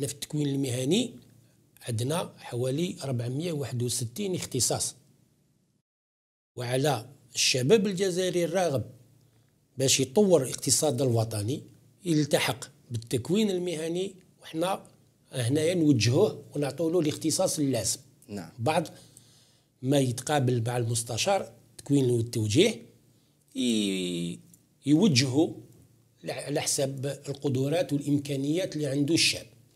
حنا في التكوين المهني عندنا حوالي 461 اختصاص وعلى الشباب الجزائري الراغب باش يطور الاقتصاد الوطني يلتحق بالتكوين المهني وحنا هنايا نوجهوه ونعطوا له الاختصاص اللازم نعم بعد ما يتقابل مع المستشار التكوين والتوجيه يوجهه على حسب القدرات والامكانيات اللي عنده الشاب